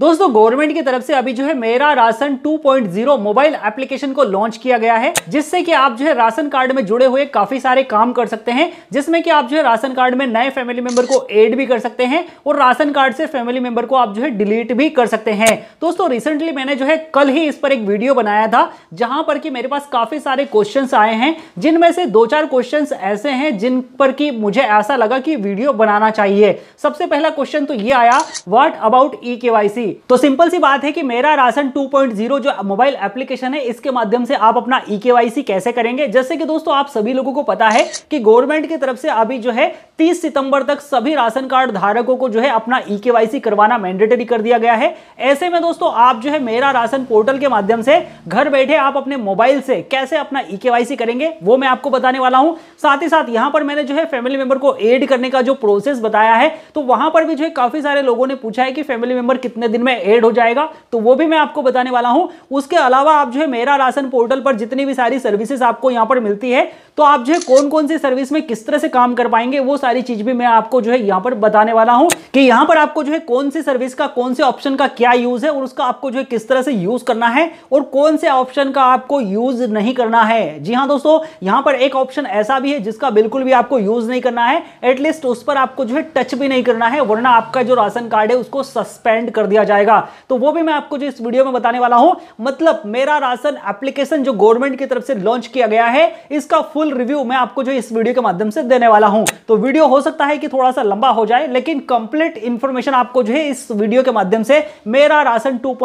दोस्तों गवर्नमेंट की तरफ से अभी जो है मेरा राशन 2.0 मोबाइल एप्लीकेशन को लॉन्च किया गया है जिससे कि आप जो है राशन कार्ड में जुड़े हुए काफी सारे काम कर सकते हैं जिसमें कि आप जो है राशन कार्ड में नए फैमिली मेंबर को ऐड भी कर सकते हैं और राशन कार्ड से फैमिली मेंबर को आप जो है डिलीट भी कर सकते हैं दोस्तों रिसेंटली मैंने जो है कल ही इस पर एक वीडियो बनाया था जहां पर कि मेरे पास काफी सारे क्वेश्चन आए हैं जिनमें से दो चार क्वेश्चन ऐसे हैं जिन पर कि मुझे ऐसा लगा कि वीडियो बनाना चाहिए सबसे पहला क्वेश्चन तो ये आया वाट अबाउट ई तो सिंपल सी बात है कि मेरा राशन 2.0 जो मोबाइल एप्लीकेशन है इसके माध्यम से आप अपना ई कैसे करेंगे जैसे कि दोस्तों आप सभी लोगों को पता है कि गवर्नमेंट की तरफ से अभी जो है तीस सितंबर तक सभी राशन कार्ड धारकों को जो है अपना ई करवाना मैंडेटरी कर दिया गया है ऐसे में दोस्तों आप जो है मेरा राशन पोर्टल के माध्यम से घर बैठे आप अपने मोबाइल से कैसे अपना ई करेंगे वो मैं आपको बताने वाला हूं साथ ही साथ यहां पर मैंने जो है फैमिली मेंबर को एड करने का जो प्रोसेस बताया है तो वहां पर भी जो है काफी सारे लोगों ने पूछा है कि फैमिली मेंबर कितने दिन इनमें ऐड हो जाएगा तो वो भी मैं आपको बताने वाला हूं उसके अलावा आप जो है मेरा राशन पोर्टल पर जितनी भी सारी सर्विसेज आपको यहां पर मिलती है तो आप जो है कौन कौन सी सर्विस में किस तरह से काम कर पाएंगे वो सारी चीज भी मैं आपको जो है यहां पर बताने वाला हूं कि यहां पर आपको जो है कौन सी सर्विस का कौन से ऑप्शन का क्या यूज है और उसका आपको जो है किस तरह से यूज करना है और कौन से ऑप्शन का आपको यूज नहीं करना है जी हाँ दोस्तों यहां पर एक ऑप्शन ऐसा भी है जिसका बिल्कुल भी आपको यूज नहीं करना है एटलीस्ट उस पर आपको जो है टच भी नहीं करना है वरना आपका जो राशन कार्ड है उसको सस्पेंड कर दिया दिया जाएगा तो वो भी मैं आपको जो इस वीडियो में बताने वाला हूं मतलब मेरा राशन एप्लीकेशन जो गवर्नमेंट की तरफ से लॉन्च किया गया है इसका फुल रिव्यू मैं आपको जो इस वीडियो के माध्यम से देने वाला हूं तो वीडियो हो सकता है कि थोड़ा सा लंबा हो जाए लेकिन कंप्लीट इंफॉर्मेशन आपको जो है इस वीडियो के माध्यम से मेरा राशन टू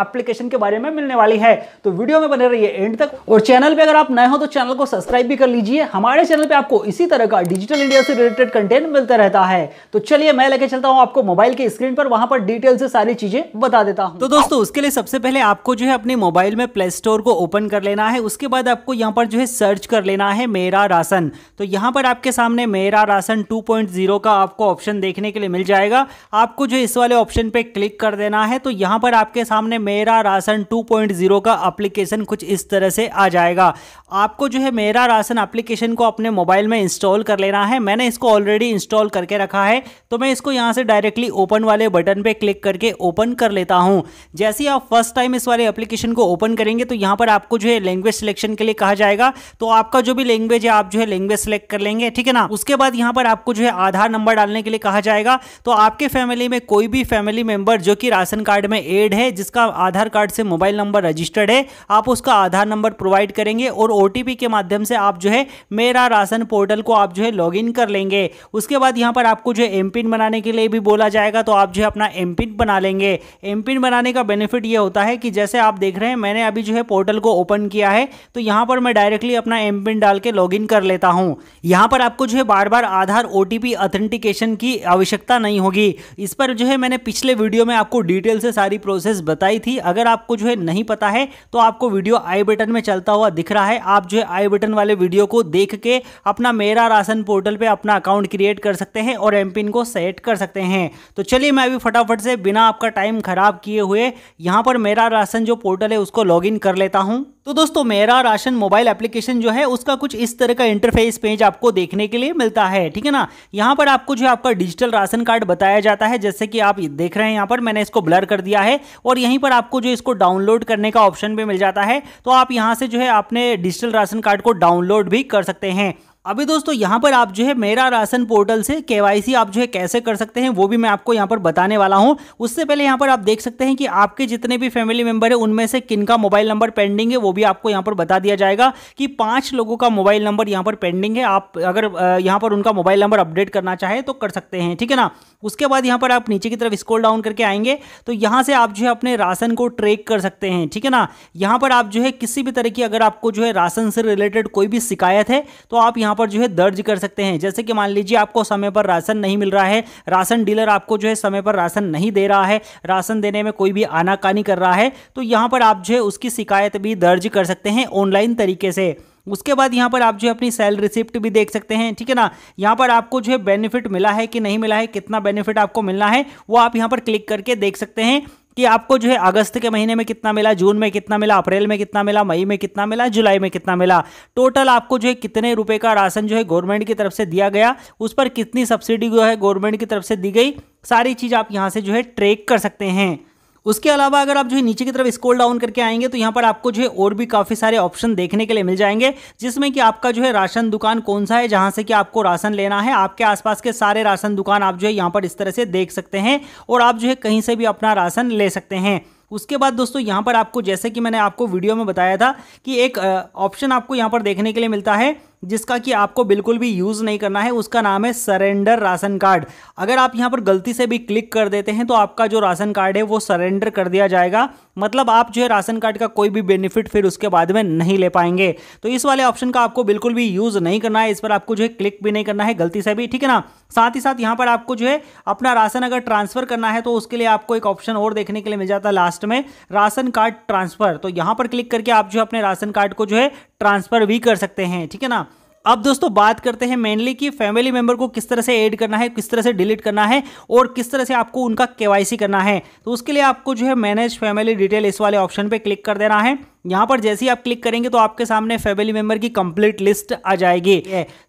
एप्लीकेशन के बारे में मिलने वाली है तो वीडियो में बने रहिए एंड तक और चैनल पर अगर आप नए हो तो चैनल को सब्सक्राइब भी कर लीजिए हमारे चैनल पर आपको इसी तरह का डिजिटल इंडिया से रिलेटेड कंटेंट मिलता रहता है तो चलिए मैं लेके चलता हूं आपको मोबाइल की स्क्रीन पर वहां पर डिटेल से सारी सारी चीजें बता देता हूँ तो दोस्तों उसके लिए सबसे पहले आपको जो है अपने मोबाइल में प्ले स्टोर को ओपन कर लेना है उसके बाद आपको यहाँ पर जो है सर्च कर लेना है मेरा राशन तो यहाँ पर आपके सामने मेरा राशन टू का आपको ऑप्शन देखने के लिए मिल जाएगा आपको जो इस वाले ऑप्शन पे क्लिक कर देना है तो यहाँ पर आपके सामने मेरा राशन टू का अप्लीकेशन कुछ इस तरह से आ जाएगा आपको जो है मेरा राशन एप्लीकेशन को अपने मोबाइल में इंस्टॉल कर लेना है मैंने इसको ऑलरेडी इंस्टॉल करके रखा है तो मैं इसको यहां से डायरेक्टली ओपन वाले बटन पे क्लिक करके ओपन कर लेता हूँ जैसे आप फर्स्ट टाइम इस वाले एप्लीकेशन को ओपन करेंगे तो यहाँ पर आपको जो है लैंग्वेज सिलेक्शन के लिए कहा जाएगा तो आपका जो भी लैंग्वेज है आप जो है लैंग्वेज सिलेक्ट कर लेंगे ठीक है ना उसके बाद यहाँ पर आपको जो है आधार नंबर डालने के लिए कहा जाएगा तो आपके फैमिली में कोई भी फैमिली मेंबर जो कि राशन कार्ड में एड है जिसका आधार कार्ड से मोबाइल नंबर रजिस्टर्ड है आप उसका आधार नंबर प्रोवाइड करेंगे और ओ के माध्यम से आप जो है मेरा राशन पोर्टल को आप जो है लॉग कर लेंगे उसके बाद यहाँ पर आपको जो है एम बनाने के लिए भी बोला जाएगा तो आप जो है अपना एम बना लेंगे करेंगे एम बनाने का बेनिफिट ये होता है कि जैसे आप देख रहे हैं मैंने अभी जो है पोर्टल को ओपन किया है तो यहाँ पर मैं डायरेक्टली अपना एम डाल के लॉग कर लेता हूँ यहाँ पर आपको जो है बार बार आधार ओ ऑथेंटिकेशन की आवश्यकता नहीं होगी इस पर जो है मैंने पिछले वीडियो में आपको डिटेल से सारी प्रोसेस बताई थी अगर आपको जो है नहीं पता है तो आपको वीडियो आई बटन में चलता हुआ दिख रहा है आप जो है आई बटन वाले वीडियो को देख के अपना मेरा राशन पोर्टल पे अपना अकाउंट क्रिएट कर सकते हैं और एम को सेट कर सकते हैं तो चलिए मैं अभी फटाफट से बिना आपका का टाइम खराब किए हुए यहाँ पर मेरा राशन जो पोर्टल है उसको लॉग कर लेता हूँ तो दोस्तों मेरा राशन मोबाइल एप्लीकेशन जो है उसका कुछ इस तरह का इंटरफेस पेज आपको देखने के लिए मिलता है ठीक है ना यहाँ पर आपको जो आपका डिजिटल राशन कार्ड बताया जाता है जैसे कि आप देख रहे हैं यहाँ पर मैंने इसको ब्लर कर दिया है और यहीं पर आपको जो इसको डाउनलोड करने का ऑप्शन भी मिल जाता है तो आप यहाँ से जो है अपने डिजिटल राशन कार्ड को डाउनलोड भी कर सकते हैं अभी दोस्तों यहाँ पर आप जो है मेरा राशन पोर्टल से केवाईसी आप जो है कैसे कर सकते हैं वो भी मैं आपको यहाँ पर बताने वाला हूँ उससे पहले यहाँ पर आप देख सकते हैं कि आपके जितने भी फैमिली मेंबर है उनमें से किन का मोबाइल नंबर पेंडिंग है वो भी आपको यहाँ पर बता दिया जाएगा कि पाँच लोगों का मोबाइल नंबर यहाँ पर पेंडिंग है आप अगर यहाँ पर उनका मोबाइल नंबर अपडेट करना चाहे तो कर सकते हैं ठीक है ना उसके बाद यहाँ पर आप नीचे की तरफ स्कोल डाउन करके आएंगे तो यहाँ से आप जो है अपने राशन को ट्रेक कर सकते हैं ठीक है ना यहाँ पर आप जो है किसी भी तरह की अगर आपको जो है राशन से रिलेटेड कोई भी शिकायत है तो आप यहाँ पर जो है दर्ज कर सकते हैं जैसे कि मान लीजिए आपको समय पर राशन नहीं मिल रहा है राशन डीलर आपको जो है समय पर राशन नहीं दे रहा है राशन देने में कोई भी आनाकानी कर रहा है तो यहाँ पर आप जो है उसकी शिकायत भी दर्ज कर सकते हैं ऑनलाइन तरीके से उसके बाद यहाँ पर आप जो है अपनी सेल रिसिप्ट भी देख सकते हैं ठीक है ना यहाँ पर आपको जो है बेनिफिट मिला है कि नहीं मिला है कितना बेनिफिट आपको मिलना है वो आप यहाँ पर क्लिक करके देख सकते हैं कि आपको जो है अगस्त के महीने में कितना मिला जून में कितना मिला अप्रैल में कितना मिला मई में कितना मिला जुलाई में कितना मिला टोटल आपको जो है कितने रुपए का राशन जो है गवर्नमेंट की तरफ से दिया गया उस पर कितनी सब्सिडी जो है गवर्नमेंट की तरफ से दी गई सारी चीज़ आप यहाँ से जो है ट्रेक कर सकते हैं उसके अलावा अगर आप जो है नीचे की तरफ स्कोल डाउन करके आएंगे तो यहाँ पर आपको जो है और भी काफ़ी सारे ऑप्शन देखने के लिए मिल जाएंगे जिसमें कि आपका जो है राशन दुकान कौन सा है जहाँ से कि आपको राशन लेना है आपके आसपास के सारे राशन दुकान आप जो है यहाँ पर इस तरह से देख सकते हैं और आप जो है कहीं से भी अपना राशन ले सकते हैं उसके बाद दोस्तों यहाँ पर आपको जैसे कि मैंने आपको वीडियो में बताया था कि एक ऑप्शन आपको यहाँ पर देखने के लिए मिलता है जिसका कि आपको बिल्कुल भी यूज़ नहीं करना है उसका नाम है सरेंडर राशन कार्ड अगर आप यहाँ पर गलती से भी क्लिक कर देते हैं तो आपका जो राशन कार्ड है वो सरेंडर कर दिया जाएगा मतलब आप जो है राशन कार्ड का कोई भी बेनिफिट फिर उसके बाद में नहीं ले पाएंगे तो इस वाले ऑप्शन का आपको बिल्कुल भी यूज़ नहीं करना है इस पर आपको जो है क्लिक भी नहीं करना है गलती से भी ठीक है ना साथ ही साथ यहाँ पर आपको जो है अपना राशन अगर ट्रांसफ़र करना है तो उसके लिए आपको एक ऑप्शन और देखने के लिए मिल जाता है लास्ट में राशन कार्ड ट्रांसफ़र तो यहाँ पर क्लिक करके आप जो अपने राशन कार्ड को जो है ट्रांसफ़र भी कर सकते हैं ठीक है ना अब दोस्तों बात करते हैं मेनली कि फैमिली मेंबर को किस तरह से ऐड करना है किस तरह से डिलीट करना है और किस तरह से आपको उनका केवाईसी करना है तो उसके लिए आपको जो है मैनेज फैमिली डिटेल इस वाले ऑप्शन पे क्लिक कर देना है यहाँ पर जैसे ही आप क्लिक करेंगे तो आपके सामने फैमिली मेंबर की कंप्लीट लिस्ट आ जाएगी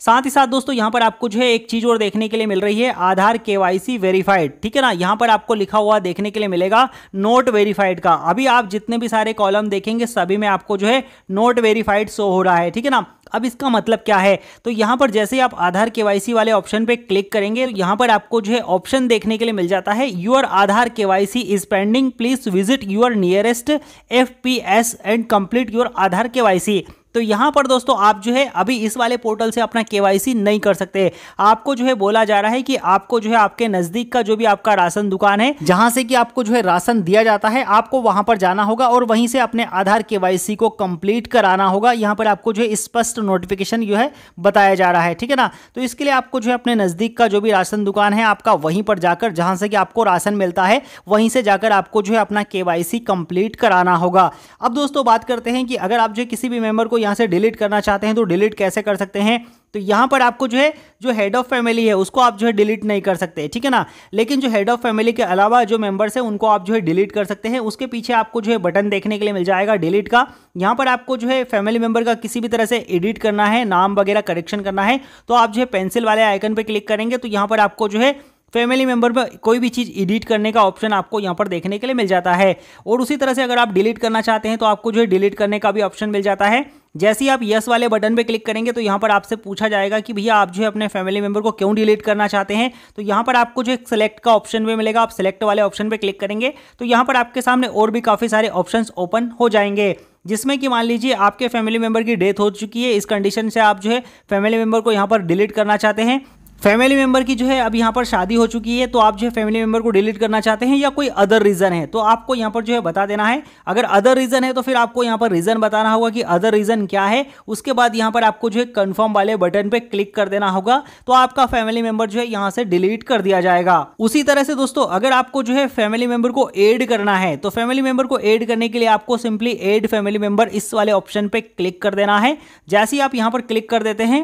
साथ ही साथ दोस्तों यहाँ पर आपको जो है एक चीज और देखने के लिए मिल रही है आधार केवाईसी वेरीफाइड ठीक है ना यहाँ पर आपको लिखा हुआ देखने के लिए मिलेगा नोट वेरीफाइड का अभी आप जितने भी सारे कॉलम देखेंगे सभी में आपको जो है नोट वेरीफाइड शो हो रहा है ठीक है ना अब इसका मतलब क्या है तो यहाँ पर जैसे ही आप आधार सी वाले ऑप्शन पे क्लिक करेंगे यहाँ पर आपको जो है ऑप्शन देखने के लिए मिल जाता है your Aadhaar C is pending please visit your nearest F and complete your Aadhaar C तो यहां पर दोस्तों आप जो है अभी इस वाले पोर्टल से अपना केवाईसी नहीं कर सकते आपको जो है बोला जा रहा है कि आपको जो है आपके नजदीक का जो भी आपका राशन दुकान है जहां से कि आपको जो है राशन दिया जाता है आपको वहां पर जाना होगा और वहीं से अपने आधार केवाईसी को कंप्लीट कराना होगा यहां पर आपको जो है स्पष्ट नोटिफिकेशन जो है बताया जा रहा है ठीक है ना तो इसके लिए आपको जो है अपने नजदीक का जो भी राशन दुकान है आपका वहीं पर जाकर जहां से कि आपको राशन मिलता है वहीं से जाकर आपको जो है अपना केवाईसी कंप्लीट कराना होगा अब दोस्तों बात करते हैं कि अगर आप जो किसी भी मेंबर को यहाँ से डिलीट करना चाहते हैं तो डिलीट कैसे कर सकते हैं तो यहाँ पर आपको जो है जो हेड ऑफ फैमिली है उसको आप जो है डिलीट नहीं कर सकते ठीक है ना लेकिन जो हेड ऑफ फैमिली के अलावा जो मेंबर्स हैं उनको आप जो है डिलीट कर सकते हैं उसके पीछे आपको जो है बटन देखने के लिए मिल जाएगा डिलीट का यहाँ पर आपको जो है फैमिली मेम्बर का किसी भी तरह से एडिट करना है नाम वगैरह करेक्शन करना है तो आप जो है पेंसिल वाले आइकन पर क्लिक करेंगे तो यहाँ पर आपको जो है फैमिली मेंबर पर कोई भी चीज़ एडिट करने का ऑप्शन आपको यहाँ पर देखने के लिए मिल जाता है और उसी तरह से अगर आप डिलीट करना चाहते हैं तो आपको जो है डिलीट करने का भी ऑप्शन मिल जाता है जैसे ही आप यस वाले बटन पे क्लिक करेंगे तो यहाँ पर आपसे पूछा जाएगा कि भैया आप जो है अपने फैमिली मेंबर को क्यों डिलीट करना चाहते हैं तो यहाँ पर आपको जो है सिलेक्ट का ऑप्शन भी मिलेगा आप सिलेक्ट वाले ऑप्शन पे क्लिक करेंगे तो यहाँ पर आपके सामने और भी काफ़ी सारे ऑप्शन ओपन हो जाएंगे जिसमें कि मान लीजिए आपके फैमिली मेंबर की डेथ हो चुकी है इस कंडीशन से आप जो है फैमिली मेंबर को यहाँ पर डिलीट करना चाहते हैं फैमिली मेंबर की जो है अब यहाँ पर शादी हो चुकी है तो आप जो है फैमिली मेंबर को डिलीट करना चाहते हैं या कोई अदर रीज़न है तो आपको यहाँ पर जो है बता देना है अगर अदर रीज़न है तो फिर आपको यहाँ पर रीज़न बताना होगा कि अदर रीज़न क्या है उसके बाद यहाँ पर आपको जो है कन्फर्म वाले बटन पर क्लिक कर देना होगा तो आपका फैमिली मेंबर जो है यहाँ से डिलीट कर दिया जाएगा उसी तरह से दोस्तों अगर आपको जो है फैमिली मेंबर को एड करना है तो फैमिली मेंबर को एड करने के लिए आपको सिंपली एड फैमिली मेंबर इस वाले ऑप्शन पर क्लिक कर देना है जैसे ही आप यहाँ पर क्लिक कर देते हैं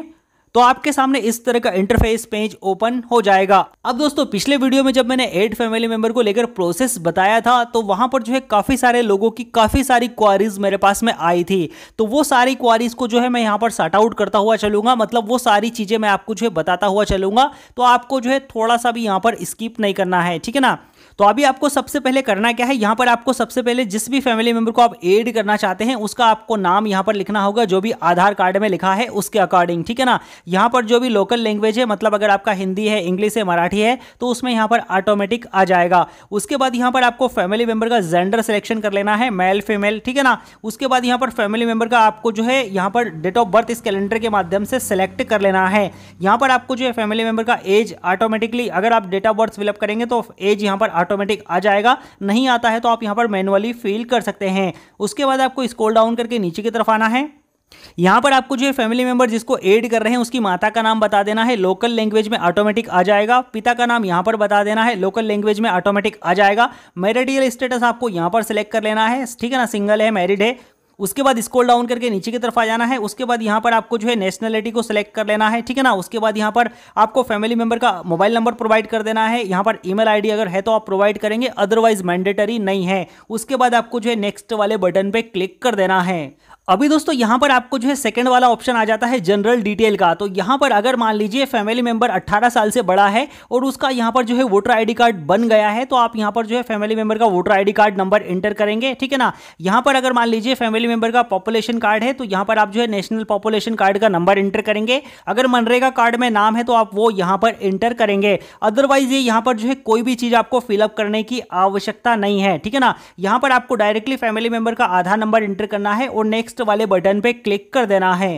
तो आपके सामने इस तरह का इंटरफेस पेज ओपन हो जाएगा अब दोस्तों पिछले वीडियो में जब मैंने एड फैमिली मेंबर को लेकर प्रोसेस बताया था तो वहां पर जो है काफी सारे लोगों की काफी सारी क्वारीज मेरे पास में आई थी तो वो सारी क्वारीज को जो है मैं यहाँ पर सर्ट आउट करता हुआ चलूंगा मतलब वो सारी चीजें मैं आपको जो है बताता हुआ चलूंगा तो आपको जो है थोड़ा सा भी यहाँ पर स्किप नहीं करना है ठीक है ना तो अभी आपको सबसे पहले करना क्या है यहाँ पर आपको सबसे पहले जिस भी फैमिली मेंबर को आप एड करना चाहते हैं उसका आपको नाम यहाँ पर लिखना होगा जो भी आधार कार्ड में लिखा है उसके अकॉर्डिंग ठीक है ना यहाँ पर जो भी लोकल लैंग्वेज है मतलब अगर आपका हिंदी है इंग्लिश है मराठी है तो उसमें यहाँ पर ऑटोमेटिक आ जाएगा उसके बाद यहाँ पर आपको फैमिली मेंबर का जेंडर सिलेक्शन कर लेना है मेल फीमेल ठीक है ना उसके बाद यहाँ पर फैमिली मेंबर का आपको जो है यहाँ पर डेट ऑफ बर्थ इस कैलेंडर के माध्यम से सिलेक्ट कर लेना है यहाँ पर आपको जो है फैमिली मेंबर का एज ऑटोमेटिकली अगर आप डेट ऑफ बर्थ फिलअप करेंगे तो एज यहाँ पर ऑटोमेटिक आ जाएगा नहीं आता है तो आप यहाँ पर मैनुअली फिल कर सकते हैं उसके बाद आपको स्कोल डाउन करके नीचे की तरफ आना है यहां पर आपको जो है फैमिली मेंबर जिसको ऐड कर रहे हैं उसकी माता का नाम बता देना है लोकल लैंग्वेज में ऑटोमेटिक आ जाएगा पिता का नाम यहां पर बता देना है लोकल लैंग्वेज में ऑटोमेटिक आ जाएगा मैरिडियल स्टेटस आपको यहां पर सिलेक्ट कर लेना है ठीक है ना सिंगल है मैरिड है उसके बाद स्कोल डाउन करके नीचे की तरफ आ जाना है उसके बाद यहाँ पर आपको जो है नेशनलिटी को सिलेक्ट कर लेना है ठीक है ना उसके बाद यहाँ पर आपको फैमिली मेंबर का मोबाइल नंबर प्रोवाइड कर देना है यहाँ पर ईमेल आईडी अगर है तो आप प्रोवाइड करेंगे अदरवाइज मैंडेटरी नहीं है उसके बाद आपको जो है नेक्स्ट वाले बटन पर क्लिक कर देना है अभी दोस्तों यहाँ पर आपको जो है सेकंड वाला ऑप्शन आ जाता है जनरल डिटेल का तो यहाँ पर अगर मान लीजिए फैमिली मेंबर 18 साल से बड़ा है और उसका यहाँ पर जो है वोटर आईडी कार्ड बन गया है तो आप यहाँ पर जो है फैमिली मेंबर का voter ID card number enter करेंगे ठीक है ना यहाँ पर अगर मान लीजिए फैमिली मेंबर का पॉपुलेशन कार्ड है तो यहाँ पर आप जो है नेशनल पॉपुलेशन कार्ड का नंबर एंटर करेंगे अगर मनरेगा कार्ड में नाम है तो आप वो यहाँ पर एंटर करेंगे अदरवाइज ये यहाँ पर जो है कोई भी चीज़ आपको फिलअप करने की आवश्यकता नहीं है ठीक है ना यहाँ पर आपको डायरेक्टली फैमिली मेंबर का आधार नंबर एंटर करना है और नेक्स्ट नेक्स्ट वाले बटन पे क्लिक कर देना है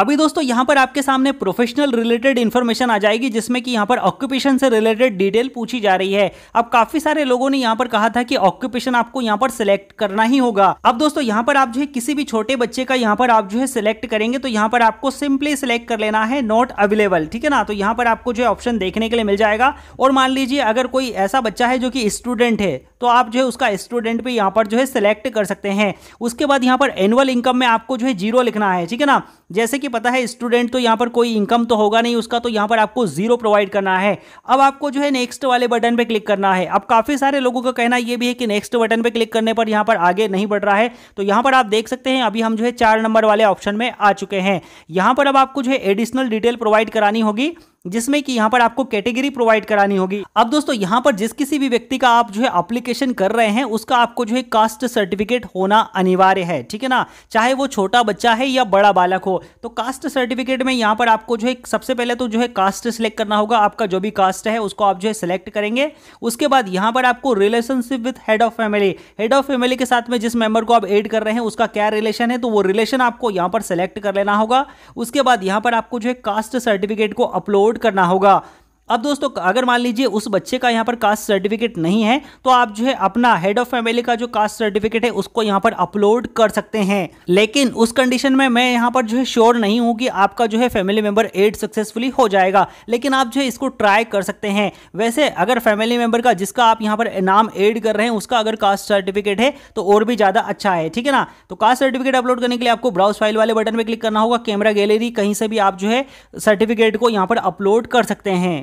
अभी दोस्तों यहां पर आपके सामने प्रोफेशनल रिलेटेड इन्फॉर्मेशन आ जाएगी जिसमें कि यहां पर ऑक्यूपेशन से रिलेटेड डिटेल पूछी जा रही है अब काफी सारे लोगों ने यहां पर कहा था कि ऑक्यूपेशन आपको यहां पर सिलेक्ट करना ही होगा अब दोस्तों यहां पर आप जो है किसी भी छोटे बच्चे का यहां पर आप जो है सिलेक्ट करेंगे तो यहां पर आपको सिंपली सिलेक्ट कर लेना है नॉट अवेलेबल ठीक है ना तो यहां पर आपको जो है ऑप्शन देखने के लिए मिल जाएगा और मान लीजिए अगर कोई ऐसा बच्चा है जो कि स्टूडेंट है तो आप जो है उसका स्टूडेंट भी यहाँ पर जो है सिलेक्ट कर सकते हैं उसके बाद यहां पर एनुअल इनकम में आपको जो है जीरो लिखना है ठीक है ना जैसे कि पता है स्टूडेंट तो यहाँ पर कोई इनकम तो होगा नहीं उसका तो यहाँ पर आपको जीरो प्रोवाइड करना है अब आपको जो है नेक्स्ट वाले बटन पर क्लिक करना है अब काफ़ी सारे लोगों का कहना यह भी है कि नेक्स्ट बटन पर क्लिक करने पर यहाँ पर आगे नहीं बढ़ रहा है तो यहाँ पर आप देख सकते हैं अभी हम जो है चार नंबर वाले ऑप्शन में आ चुके हैं यहाँ पर अब आपको जो है एडिशनल डिटेल प्रोवाइड करानी होगी जिसमें कि यहाँ पर आपको कैटेगरी प्रोवाइड करानी होगी अब दोस्तों यहाँ पर जिस किसी भी व्यक्ति का आप जो है अप्लीकेशन कर रहे हैं उसका आपको जो है कास्ट सर्टिफिकेट होना अनिवार्य है ठीक है ना चाहे वो छोटा बच्चा है या बड़ा बालक हो तो कास्ट सर्टिफिकेट में यहाँ पर आपको जो है सबसे पहले तो जो है कास्ट सिलेक्ट करना होगा आपका जो भी कास्ट है उसको आप जो है सिलेक्ट करेंगे उसके बाद यहाँ पर आपको relationship with head of family head of family के साथ में जिस मेंबर को आप एड कर रहे हैं उसका क्या रिलेशन है तो वो रिलेशन आपको यहाँ पर सिलेक्ट कर लेना होगा उसके बाद यहाँ पर आपको जो है कास्ट सर्टिफिकेट को अपलोड डाउनलोड करना होगा अब दोस्तों अगर मान लीजिए उस बच्चे का यहाँ पर कास्ट सर्टिफिकेट नहीं है तो आप जो है अपना हेड ऑफ फैमिली का जो कास्ट सर्टिफिकेट है उसको यहाँ पर अपलोड कर सकते हैं लेकिन उस कंडीशन में मैं यहाँ पर जो है श्योर नहीं हूँ कि आपका जो है फैमिली मेंबर एड सक्सेसफुली हो जाएगा लेकिन आप जो है इसको ट्राई कर सकते हैं वैसे अगर फैमिली मेंबर का जिसका आप यहाँ पर नाम एड कर रहे हैं उसका अगर कास्ट सर्टिफिकेट है तो और भी ज़्यादा अच्छा है ठीक है ना तो कास्ट सर्टिफिकेट अपलोड करने के लिए आपको ब्राउज फाइल वाले बटन पर क्लिक करना होगा कैमरा गैलरी कहीं से भी आप जो है सर्टिफिकेट को यहाँ पर अपलोड कर सकते हैं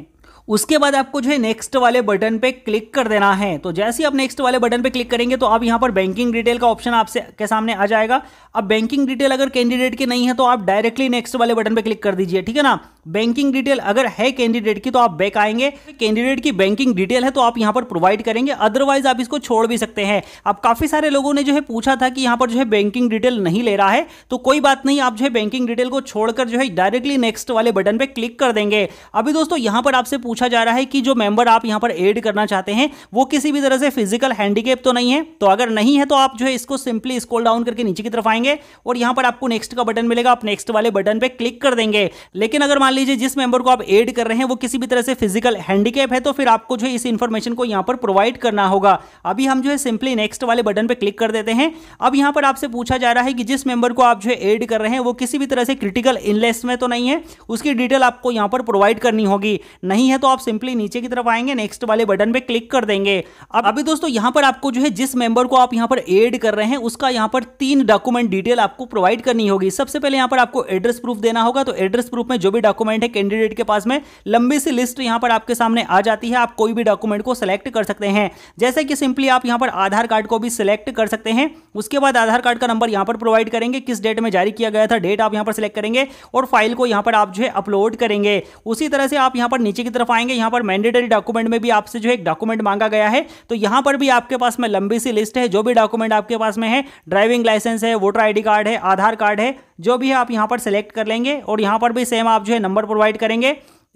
उसके बाद आपको जो है नेक्स्ट वाले बटन पे क्लिक कर देना है तो जैसे ही आप नेक्स्ट वाले बटन पे क्लिक करेंगे तो आप यहाँ पर बैंकिंग डिटेल का ऑप्शन आपसे के सामने आ जाएगा अब बैंकिंग डिटेल अगर कैंडिडेट के नहीं है तो आप डायरेक्टली नेक्स्ट वाले बटन पे क्लिक कर दीजिए ठीक है ना बैंकिंग डिटेल अगर है कैंडिडेट की तो आप बैक आएंगे कैंडिडेट की बैंकिंग डिटेल है तो आप यहाँ पर प्रोवाइड करेंगे अदरवाइज आप इसको छोड़ भी सकते हैं अब काफ़ी सारे लोगों ने जो है पूछा था कि यहां पर जो है बैंकिंग डिटेल नहीं ले रहा है तो कोई बात नहीं आप जो है बैंकिंग डिटेल को छोड़कर जो है डायरेक्टली नेक्स्ट वाले बटन पर क्लिक कर देंगे अभी दोस्तों यहां पर आपसे पूछा जा रहा है कि जो मेंबर आप यहां पर एड करना चाहते हैं वो किसी भी तरह से फिजिकल हैंडीकेप तो नहीं है तो अगर नहीं है तो आप जो है इसको सिंपली स्कोल डाउन करके नीचे की तरफ आएंगे और यहाँ पर आपको नेक्स्ट का बटन मिलेगा आप नेक्स्ट वाले बटन पर क्लिक कर देंगे लेकिन अगर मान लीजिए जिस मेंबर को आप एड कर रहे हैं वो किसी भी तरह से फिजिकल हैंडीकेप है तो फिर आपको जो है इस इंफॉर्मेशन को यहां पर प्रोवाइड करना होगा अभी हम जो है सिंपली नेक्स्ट वाले बटन पर क्लिक कर देते हैं अब यहां पर आपसे पूछा जा रहा है कि जिस मेंबर को आप जो है एड कर रहे हैं वो किसी भी तरह से क्रिटिकल इनलेस में तो नहीं है उसकी डिटेल आपको यहां पर प्रोवाइड करनी होगी नहीं है तो आप सिंपली नीचे की तरफ आएंगे नेक्स्ट वाले बटन पर क्लिक कर देंगे अब अभी दोस्तों यहां पर आपको जो है जिस मेंबर को आप यहां पर एड कर रहे हैं उसका यहां पर तीन डॉक्यूमेंट डिटेल आपको प्रोवाइड करनी होगी सबसे पहले यहां पर आपको एड्रेस प्रूफ देना होगा तो एड्रेस प्रूफ में जो भी डॉक्यूमेंट डॉक्यूमेंट है कैंडिडेट के पास में लंबी सी लिस्ट यहां पर आपके सामने आ जाती है आप कोई भी डॉक्यूमेंट को सिलेक्ट कर सकते हैं जैसे कि सिंपली आप यहां पर आधार कार्ड को भी सिलेक्ट कर सकते हैं उसके बाद आधार कार्ड का नंबर यहां पर प्रोवाइड करेंगे किस डेट में जारी किया गया था डेट आप यहां पर सिलेक्ट करेंगे और फाइल को यहां पर आप जो है अपलोड करेंगे उसी तरह से आप यहां पर नीचे की तरफ आएंगे यहां पर मैंडेटरी डॉक्यूमेंट में भी आपसे जो है डॉक्यूमेंट मांगा गया है तो यहाँ पर भी आपके पास में लंबी सी लिस्ट है जो भी डॉक्यूमेंट आपके पास में है ड्राइविंग लाइसेंस है वोटर आईडी कार्ड है आधार कार्ड है जो भी है आप यहां पर सिलेक्ट कर लेंगे और यहां पर भी सेम आप जो है नंबर प्रोवाइड करेंगे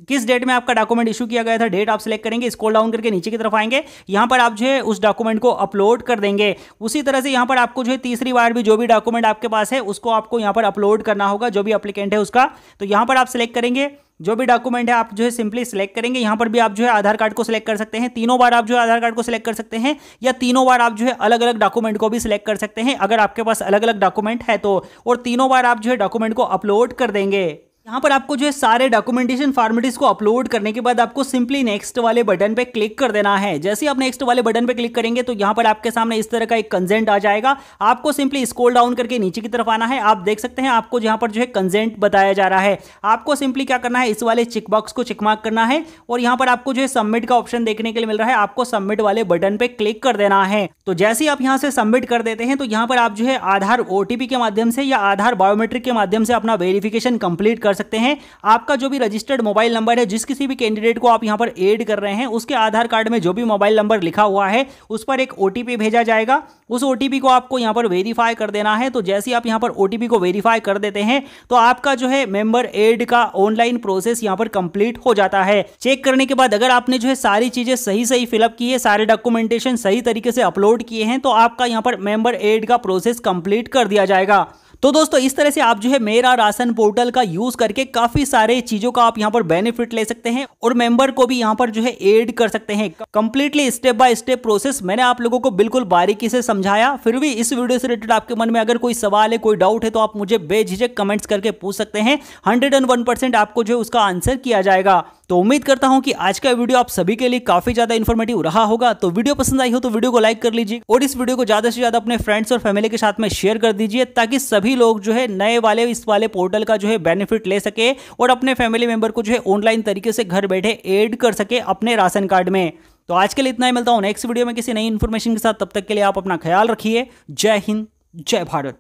किस डेट में आपका डॉक्यूमेंट इशू किया गया था डेट आप सेलेक्ट करेंगे स्कोल डाउन करके नीचे की तरफ आएंगे यहां पर आप जो है उस डॉक्यूमेंट को अपलोड कर देंगे उसी तरह से यहां पर आपको जो है तीसरी बार भी जो भी डॉक्यूमेंट आपके पास है उसको आपको यहां पर अपलोड करना होगा जो भी अप्लीकेंट है उसका तो यहां पर आप सिलेक्ट करेंगे जो भी डॉक्यूमेंट है आप जो है सिंपली सेलेक्ट करेंगे यहां पर भी आप जो है आधार कार्ड को सिलेक्ट कर सकते हैं तीनों बार आप जो है आधार कार्ड को सिलेक्ट कर सकते हैं या तीनों बार आप जो है अलग अलग डॉक्यूमेंट को भी सिलेक्ट कर सकते हैं अगर आपके पास अलग अलग डॉक्यूमेंट है तो और तीनों बार आप जो है डॉक्यूमेंट को अपलोड कर देंगे यहाँ पर आपको जो है सारे डॉक्यूमेंटेशन फॉर्मेटिस को अपलोड करने के बाद आपको सिंपली नेक्स्ट वाले बटन पे क्लिक कर देना है जैसे आप नेक्स्ट वाले बटन पे क्लिक करेंगे तो यहाँ पर आपके सामने इस तरह का एक कंजेंट आ जाएगा आपको सिंपली स्कोल डाउन करके नीचे की तरफ आना है आप देख सकते हैं आपको यहाँ पर जो है कंजेंट बताया जा रहा है आपको सिंपली क्या करना है इस वाले चिकबॉक्स को चिकमार्क करना है और यहाँ पर आपको जो है सबमिट का ऑप्शन देखने के लिए मिल रहा है आपको सबमिट वाले बटन पे क्लिक कर देना है तो जैसे ही आप यहाँ से सबमिट कर देते हैं तो यहाँ पर आप जो है आधार ओटीपी के माध्यम से या आधार बायोमेट्रिक के माध्यम से अपना वेरिफिकेशन कंप्लीट कर कर सकते हैं आपका जो भी रजिस्टर्ड मोबाइल नंबर है जिस किसी भी कैंडिडेट को आप यहां पर एड कर रहे हैं उसके आधार कार्ड में जो भी मोबाइल नंबर लिखा हुआ है उस पर एक ओ भेजा जाएगा उस ओ को आपको यहां पर वेरीफाई कर देना है तो जैसे ही आप यहां पर ओ को वेरीफाई कर देते हैं तो आपका जो है मेंबर एड का ऑनलाइन प्रोसेस यहां पर कंप्लीट हो जाता है चेक करने के बाद अगर आपने जो है सारी चीजें सही सही फिलअप की है सारे डॉक्यूमेंटेशन सही तरीके से अपलोड किए हैं तो आपका यहां पर मेंबर एड का प्रोसेस कंप्लीट कर दिया जाएगा तो दोस्तों इस तरह से आप जो है मेरा राशन पोर्टल का यूज करके काफी सारे चीजों का आप यहाँ पर बेनिफिट ले सकते हैं और मेंबर को भी यहाँ पर जो है एड कर सकते हैं completely step by step process मैंने आप लोगों को बिल्कुल बारीकी से समझाया फिर भी इस वीडियो से रिलेटेड आपके मन में अगर कोई सवाल है कोई डाउट है तो आप मुझे बेझिझक कमेंट्स करके पूछ सकते हैं हंड्रेड आपको जो है उसका आंसर किया जाएगा तो उम्मीद करता हूं कि आज का वीडियो आप सभी के लिए काफी ज्यादा इन्फॉर्मेटिव रहा होगा तो वीडियो पसंद आई हो तो वीडियो को लाइक कर लीजिए और इस वीडियो को ज्यादा से ज्यादा अपने फ्रेंड्स और फैमिली के साथ में शेयर कर दीजिए ताकि सभी लोग जो है नए वाले इस वाले पोर्टल का जो है बेनिफिट ले सके और अपने फैमिली मेंबर को जो है ऑनलाइन तरीके से घर बैठे एड कर सके अपने राशन कार्ड में तो आज के लिए इतना ही मिलता हूं नेक्स्ट वीडियो में किसी नई इन्फॉर्मेशन के साथ तब तक के लिए आप अपना ख्याल रखिए जय हिंद जय भारत